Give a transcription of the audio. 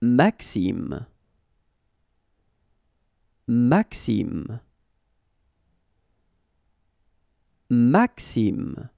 Maxime Maxime Maxime